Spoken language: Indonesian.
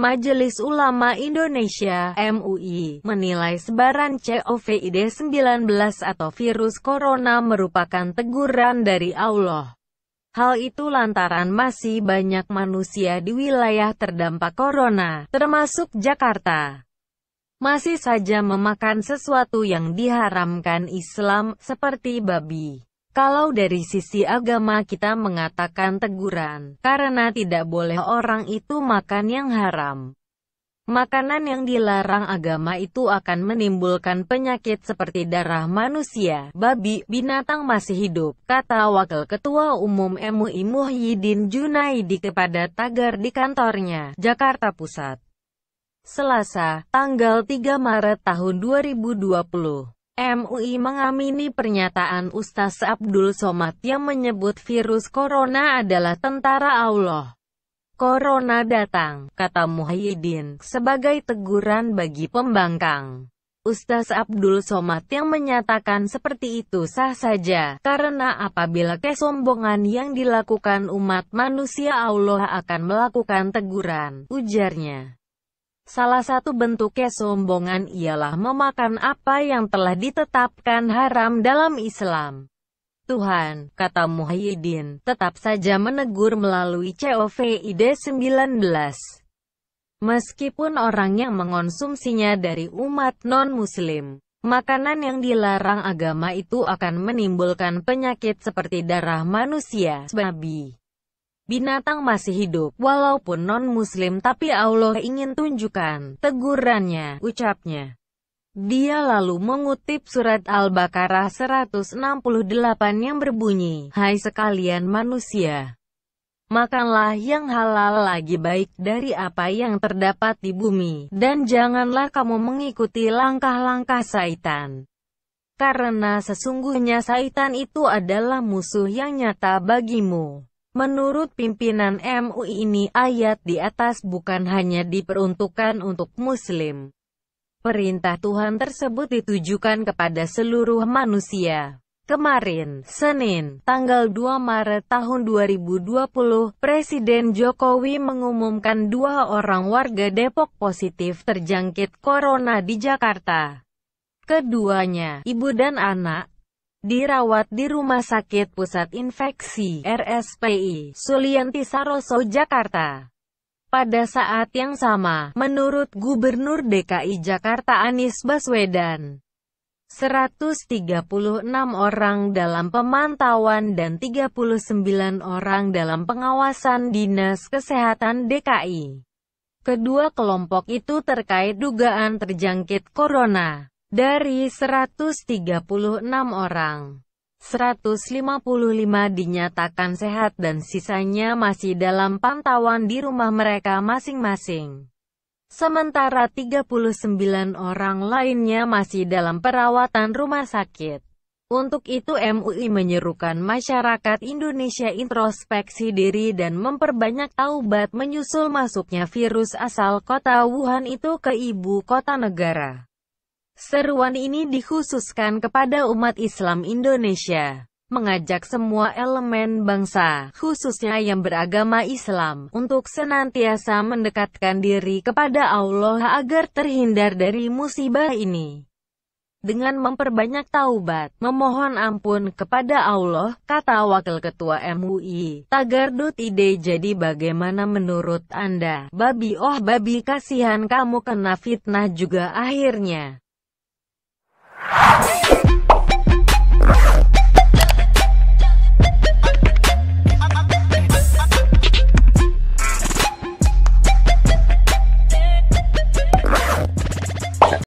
Majelis Ulama Indonesia MUI menilai sebaran COVID-19 atau virus corona merupakan teguran dari Allah. Hal itu lantaran masih banyak manusia di wilayah terdampak corona, termasuk Jakarta. Masih saja memakan sesuatu yang diharamkan Islam, seperti babi. Kalau dari sisi agama kita mengatakan teguran, karena tidak boleh orang itu makan yang haram. Makanan yang dilarang agama itu akan menimbulkan penyakit seperti darah manusia, babi, binatang masih hidup, kata Wakil Ketua Umum MUI Muhyiddin Junaidi kepada Tagar di kantornya, Jakarta Pusat. Selasa, tanggal 3 Maret tahun 2020. MUI mengamini pernyataan Ustaz Abdul Somad yang menyebut virus corona adalah tentara Allah. Corona datang, kata Muhyiddin, sebagai teguran bagi pembangkang. Ustaz Abdul Somad yang menyatakan seperti itu sah saja, karena apabila kesombongan yang dilakukan umat manusia Allah akan melakukan teguran, ujarnya. Salah satu bentuk kesombongan ialah memakan apa yang telah ditetapkan haram dalam Islam. Tuhan, kata Muhyiddin, tetap saja menegur melalui COVID 19. Meskipun orang yang mengonsumsinya dari umat non-muslim, makanan yang dilarang agama itu akan menimbulkan penyakit seperti darah manusia, babi, binatang masih hidup, walaupun non-muslim tapi Allah ingin tunjukkan tegurannya, ucapnya. Dia lalu mengutip surat Al-Baqarah 168 yang berbunyi, Hai sekalian manusia, makanlah yang halal lagi baik dari apa yang terdapat di bumi, dan janganlah kamu mengikuti langkah-langkah saitan. Karena sesungguhnya saitan itu adalah musuh yang nyata bagimu. Menurut pimpinan MUI ini ayat di atas bukan hanya diperuntukkan untuk muslim. Perintah Tuhan tersebut ditujukan kepada seluruh manusia. Kemarin, Senin, tanggal 2 Maret tahun 2020, Presiden Jokowi mengumumkan dua orang warga Depok positif terjangkit corona di Jakarta. Keduanya, ibu dan anak, dirawat di Rumah Sakit Pusat Infeksi RSPI Sulianti Saroso Jakarta. Pada saat yang sama, menurut Gubernur DKI Jakarta Anies Baswedan, 136 orang dalam pemantauan dan 39 orang dalam pengawasan Dinas Kesehatan DKI. Kedua kelompok itu terkait dugaan terjangkit corona. Dari 136 orang, 155 dinyatakan sehat dan sisanya masih dalam pantauan di rumah mereka masing-masing. Sementara 39 orang lainnya masih dalam perawatan rumah sakit. Untuk itu MUI menyerukan masyarakat Indonesia introspeksi diri dan memperbanyak taubat menyusul masuknya virus asal kota Wuhan itu ke ibu kota negara. Seruan ini dikhususkan kepada umat Islam Indonesia, mengajak semua elemen bangsa, khususnya yang beragama Islam, untuk senantiasa mendekatkan diri kepada Allah agar terhindar dari musibah ini. Dengan memperbanyak taubat, memohon ampun kepada Allah, kata Wakil Ketua MUI, Tagar Ide jadi bagaimana menurut Anda, babi oh babi kasihan kamu kena fitnah juga akhirnya. Yeah.